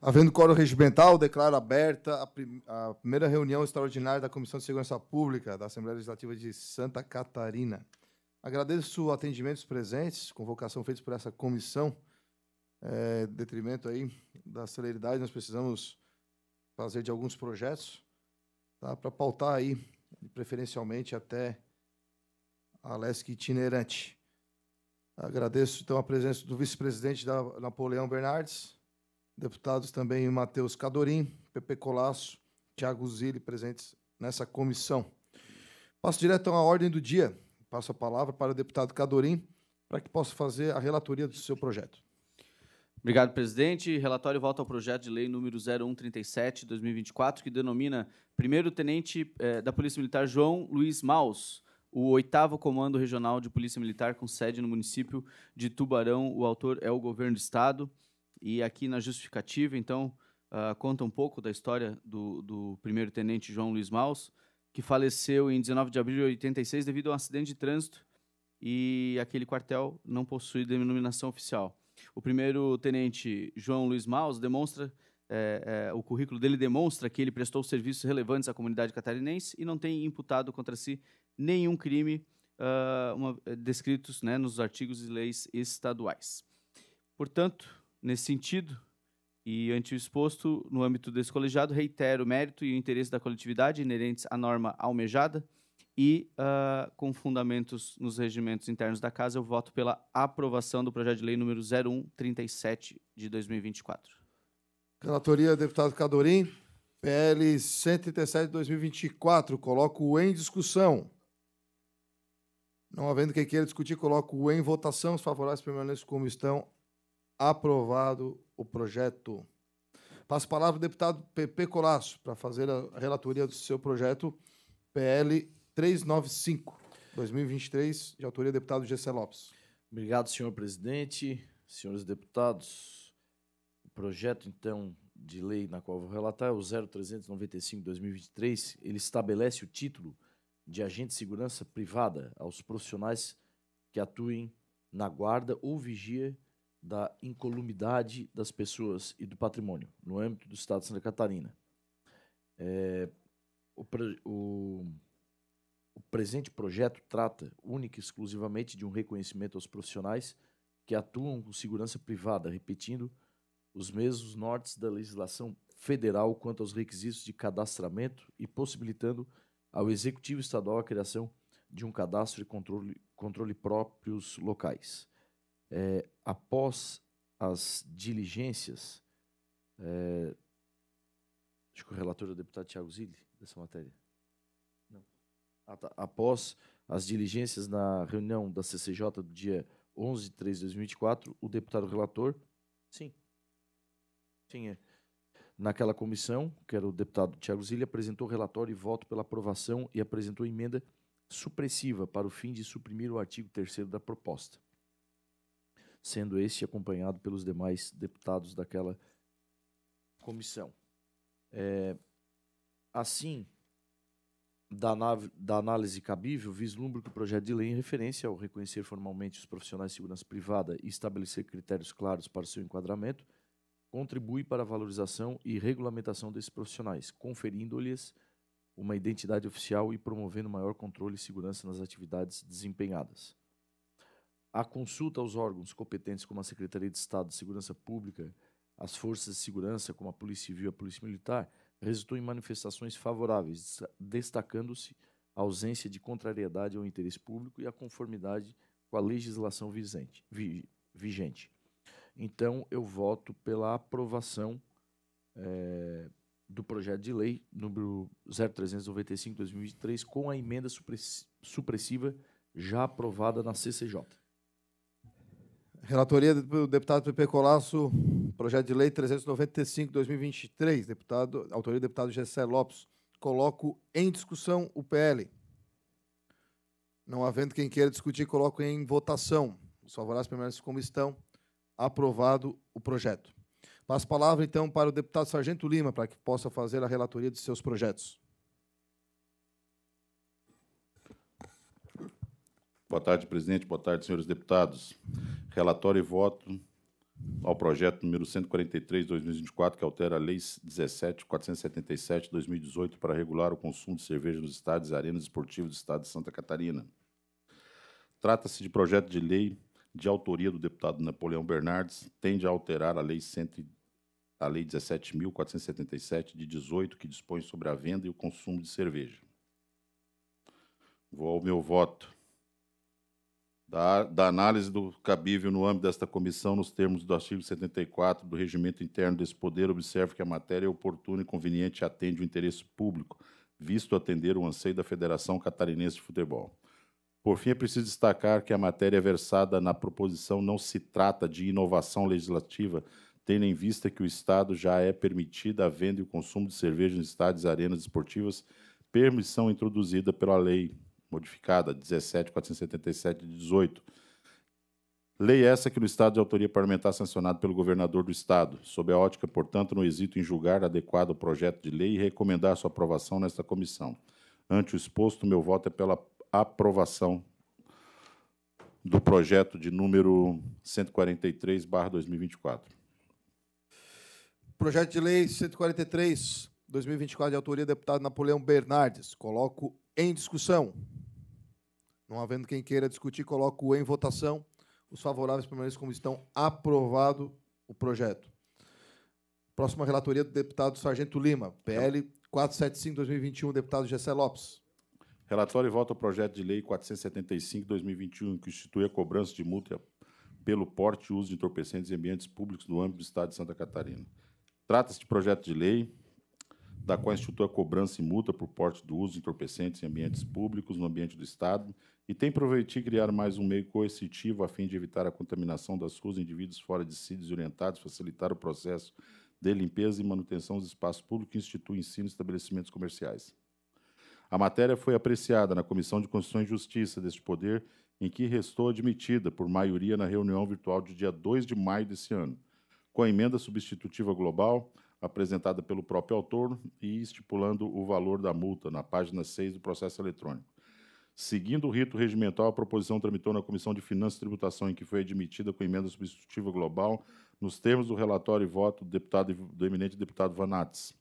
Havendo coro regimental, declaro aberta a, prim a, primeira reunião extraordinária da Comissão de Segurança Pública da Assembleia Legislativa de Santa Catarina. Agradeço o atendimento dos presentes, convocação feita por essa comissão. É, detrimento aí da celeridade, nós precisamos fazer de alguns projetos tá, para pautar aí, preferencialmente, até a LESC itinerante. Agradeço, então, a presença do vice-presidente Napoleão Bernardes, Deputados também Matheus Cadorim, Pepe Colasso, Tiago Zilli, presentes nessa comissão. Passo direto à ordem do dia. Passo a palavra para o deputado Cadorim, para que possa fazer a relatoria do seu projeto. Obrigado, presidente. Relatório volta ao projeto de lei número 0137, 2024, que denomina primeiro tenente eh, da Polícia Militar João Luiz Maus, o oitavo Comando Regional de Polícia Militar com sede no município de Tubarão. O autor é o governo do estado. E aqui na justificativa, então, uh, conta um pouco da história do, do primeiro-tenente João Luiz Maus, que faleceu em 19 de abril de 86 devido a um acidente de trânsito e aquele quartel não possui denominação oficial. O primeiro-tenente João Luiz Maus demonstra é, é, o currículo dele demonstra que ele prestou serviços relevantes à comunidade catarinense e não tem imputado contra si nenhum crime uh, uma, descritos né, nos artigos e leis estaduais. Portanto, nesse sentido. E, ante o exposto, no âmbito desse colegiado, reitero o mérito e o interesse da coletividade inerentes à norma almejada e, uh, com fundamentos nos regimentos internos da Casa, eu voto pela aprovação do projeto de lei número 0137 de 2024. Relatoria, deputado Cadorim. PL 137 de 2024. Coloco em discussão. Não havendo quem queira discutir, coloco em votação. Os favoráveis permaneçam como estão aprovado o projeto. Passo a palavra ao deputado Pepe Colasso para fazer a relatoria do seu projeto PL 395, 2023, de autoria do deputado Gessé Lopes. Obrigado, senhor presidente, senhores deputados. O projeto, então, de lei na qual vou relatar é o 0395-2023. Ele estabelece o título de agente de segurança privada aos profissionais que atuem na guarda ou vigia da incolumidade das pessoas e do patrimônio, no âmbito do Estado de Santa Catarina. É, o, o, o presente projeto trata única e exclusivamente de um reconhecimento aos profissionais que atuam com segurança privada, repetindo os mesmos nortes da legislação federal quanto aos requisitos de cadastramento e possibilitando ao Executivo Estadual a criação de um cadastro e controle, controle próprios locais é, após as diligências, é, acho que o relator é o deputado Tiago Zilli, dessa matéria. Não. Ah, tá. Após as diligências na reunião da CCJ do dia 11 de 3 de 2024, o deputado relator, sim, sim, é. naquela comissão, que era o deputado Tiago Zilli, apresentou relatório e voto pela aprovação e apresentou emenda supressiva para o fim de suprimir o artigo 3 da proposta sendo este acompanhado pelos demais deputados daquela comissão. É, assim, da, da, análise cabível, vislumbro que o projeto de lei, em referência ao reconhecer formalmente os profissionais de segurança privada e estabelecer critérios claros para seu enquadramento, contribui para a valorização e regulamentação desses profissionais, conferindo-lhes uma identidade oficial e promovendo maior controle e segurança nas atividades desempenhadas a consulta aos órgãos competentes, como a Secretaria de Estado de Segurança Pública, as forças de segurança, como a Polícia Civil e a Polícia Militar, resultou em manifestações favoráveis, destacando-se a ausência de contrariedade ao interesse público e a conformidade com a legislação vigente. vigente. Então, eu voto pela aprovação é, do projeto de lei número 0395-2023, com a emenda supressiva já aprovada na CCJ. Relatoria do deputado Pepe Colasso, projeto de lei 395, 2023, deputado, autoria do deputado Gessé Lopes. Coloco em discussão o PL. Não havendo quem queira discutir, coloco em votação. Os favoráveis permanecem como estão. Aprovado o projeto. Passo a palavra, então, para o deputado Sargento Lima, para que possa fazer a relatoria de seus projetos. Boa tarde, presidente. Boa tarde, senhores deputados. Relatório e voto ao projeto número 143/2024 que altera a lei 17.477/2018 para regular o consumo de cerveja nos estádios e arenas esportivas do estado de Santa Catarina. Trata-se de projeto de lei de autoria do deputado Napoleão Bernardes, tende a alterar a lei a lei 17.477 de 18 que dispõe sobre a venda e o consumo de cerveja. Vou ao meu voto da, da, análise do cabível no âmbito desta comissão, nos termos do artigo 74 do regimento interno desse poder, observo que a matéria é oportuna e conveniente e atende o interesse público, visto atender o anseio da Federação Catarinense de Futebol. Por fim, é preciso destacar que a matéria é versada na proposição não se trata de inovação legislativa, tendo em vista que o Estado já é permitida a venda e o consumo de cerveja nos estádios e arenas esportivas, permissão introduzida pela lei modificada, 17477 de 18. Lei essa que no Estado de autoria parlamentar sancionado pelo governador do Estado. Sob a ótica, portanto, não hesito em julgar adequado o projeto de lei e recomendar sua aprovação nesta comissão. Ante o exposto, meu voto é pela aprovação do projeto de número 143, barra 2024. Projeto de lei 143, 2024, de autoria do deputado Napoleão Bernardes. Coloco em discussão? Não havendo quem queira discutir, coloco em votação. Os favoráveis permaneçam como estão. Aprovado o projeto. Próxima relatoria do deputado Sargento Lima, PL 475-2021, deputado Gessé Lopes. Relatório e voto ao projeto de lei 475-2021, que institui a cobrança de multa pelo porte e uso de entorpecentes em ambientes públicos no âmbito do Estado de Santa Catarina. Trata-se de projeto de lei da qual institui a é cobrança e multa por porte do uso entorpecentes em ambientes públicos, no ambiente do Estado, e tem proveito criar mais um meio coercitivo a fim de evitar a contaminação das ruas, indivíduos fora de si desorientados, facilitar o processo de limpeza e manutenção dos espaços públicos que institui ensino e estabelecimentos comerciais. A matéria foi apreciada na Comissão de Constituição e Justiça deste Poder, em que restou admitida por maioria na reunião virtual de dia 2 de maio deste ano, com a emenda substitutiva global apresentada pelo próprio autor e estipulando o valor da multa, na página 6 do processo eletrônico. Seguindo o rito regimental, a proposição tramitou na Comissão de Finanças e Tributação, em que foi admitida com emenda substitutiva global, nos termos do relatório e voto do, deputado, do eminente deputado Vanates.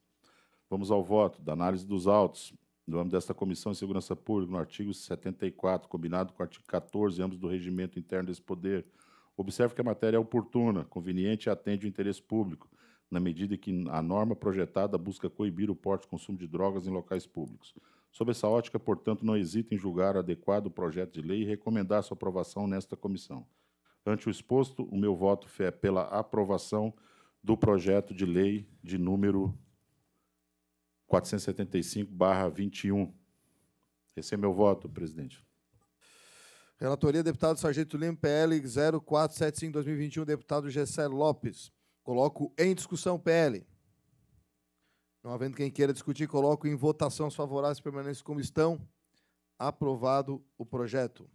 Vamos ao voto da análise dos autos. No âmbito desta Comissão de Segurança Pública, no artigo 74, combinado com o artigo 14, ambos do regimento interno desse poder, observe que a matéria é oportuna, conveniente e atende o interesse público na medida que a norma projetada busca coibir o porte e consumo de drogas em locais públicos. Sob essa ótica, portanto, não hesito em julgar adequado o projeto de lei e recomendar sua aprovação nesta comissão. Ante o exposto, o meu voto é pela aprovação do projeto de lei de número 475-21. Esse é meu voto, presidente. Relatoria, deputado Sargento Lima, PL 0475-2021, deputado Gessé Lopes. Coloco em discussão PL. Não havendo quem queira discutir, coloco em votação os favoráveis permanentes como estão. Aprovado o projeto.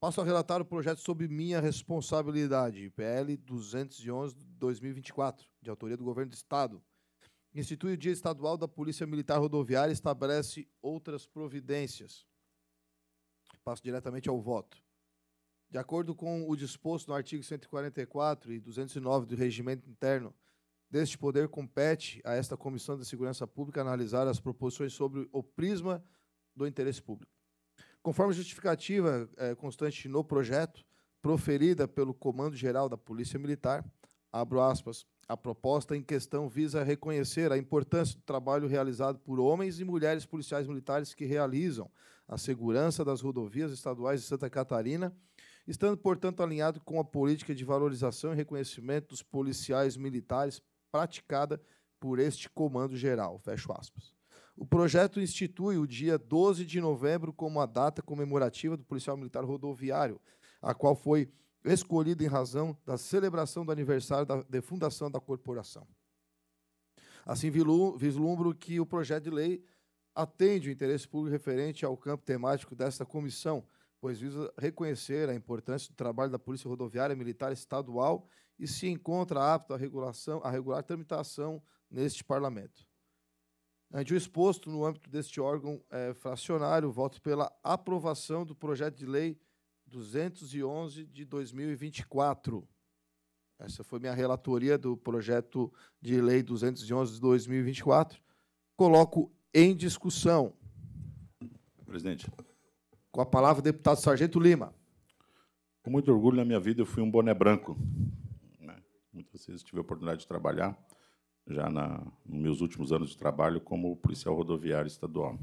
Passo a relatar o projeto sob minha responsabilidade, PL 211-2024, de autoria do Governo do Estado. Institui o Dia Estadual da Polícia Militar Rodoviária e estabelece outras providências. Passo diretamente ao voto. De acordo com o disposto no artigo 144 e 209 do Regimento Interno deste poder, compete a esta Comissão de Segurança Pública analisar as proposições sobre o prisma do interesse público. Conforme justificativa é, constante no projeto, proferida pelo Comando-Geral da Polícia Militar, abro aspas, a proposta em questão visa reconhecer a importância do trabalho realizado por homens e mulheres policiais militares que realizam a segurança das rodovias estaduais de Santa Catarina – estando, portanto, alinhado com a política de valorização e reconhecimento dos policiais militares praticada por este Comando Geral. Fecho aspas. O projeto institui o dia 12 de novembro como a data comemorativa do policial militar rodoviário, a qual foi escolhida em razão da celebração do aniversário da, de fundação da corporação. Assim, vislumbro que o projeto de lei atende o interesse público referente ao campo temático desta comissão, pois visa reconhecer a importância do trabalho da Polícia Rodoviária Militar Estadual e se encontra apto à regulação, a regular tramitação neste Parlamento. Ante o exposto, no âmbito deste órgão é, fracionário, voto pela aprovação do projeto de lei 211 de 2024. Essa foi minha relatoria do projeto de lei 211 de 2024. Coloco em discussão. Presidente, com a palavra, deputado Sargento Lima. Com muito orgulho na minha vida, eu fui um boné branco. Né? Muitas vezes tive a oportunidade de trabalhar, já na, nos meus últimos anos de trabalho, como policial rodoviário estadual.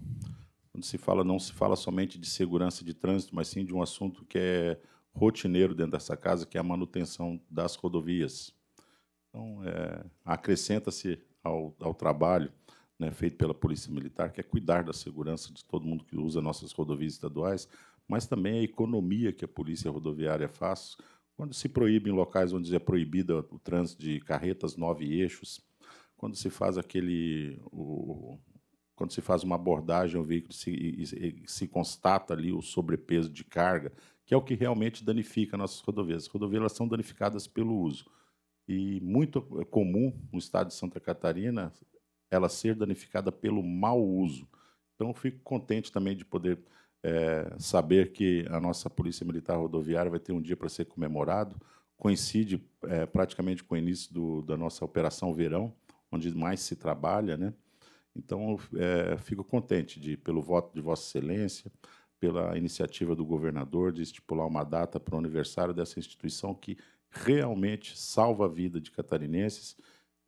Quando se fala, não se fala somente de segurança de trânsito, mas sim de um assunto que é rotineiro dentro dessa casa, que é a manutenção das rodovias. Então, é, acrescenta-se ao, ao trabalho né, feito pela Polícia Militar, que é cuidar da segurança de todo mundo que usa nossas rodovias estaduais, mas também a economia que a Polícia Rodoviária faz quando se proíbe em locais onde é proibido o trânsito de carretas nove eixos, quando se faz aquele o, quando se faz uma abordagem ao veículo se, e, se constata ali o sobrepeso de carga, que é o que realmente danifica nossas rodovias. As rodovias são danificadas pelo uso. E muito comum no estado de Santa Catarina ela ser danificada pelo mau uso. Então, fico contente também de poder é, saber que a nossa Polícia Militar Rodoviária vai ter um dia para ser comemorado. Coincide é, praticamente com o início do, da nossa Operação Verão, onde mais se trabalha. Né? Então, é, fico contente de, pelo voto de Vossa Excelência, pela iniciativa do governador de estipular uma data para o aniversário dessa instituição que realmente salva a vida de catarinenses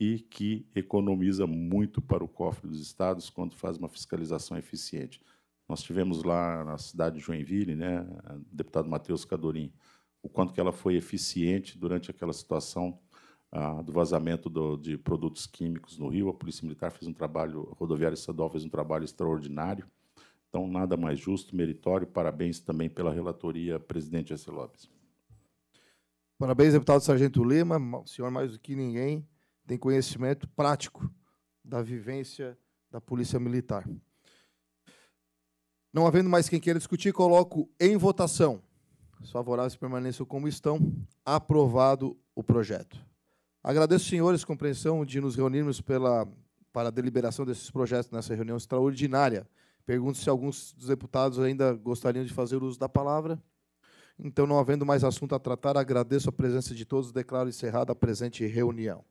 e que economiza muito para o cofre dos estados quando faz uma fiscalização eficiente. Nós tivemos lá na cidade de Joinville, né, o deputado Matheus Cadorim, o quanto que ela foi eficiente durante aquela situação ah, do vazamento do, de produtos químicos no Rio. A Polícia Militar fez um trabalho, a Rodoviária Estadual fez um trabalho extraordinário. Então, nada mais justo, meritório. Parabéns também pela relatoria, presidente Jesse Lopes. Parabéns, deputado Sargento Lima. O senhor, mais do que ninguém, tem conhecimento prático da vivência da Polícia Militar. Não havendo mais quem queira discutir, coloco em votação. Os favoráveis permaneçam como estão. Aprovado o projeto. Agradeço, senhores, compreensão de nos reunirmos pela, para a deliberação desses projetos nessa reunião extraordinária. Pergunto se alguns dos deputados ainda gostariam de fazer uso da palavra. Então, não havendo mais assunto a tratar, agradeço a presença de todos e declaro encerrada a presente reunião.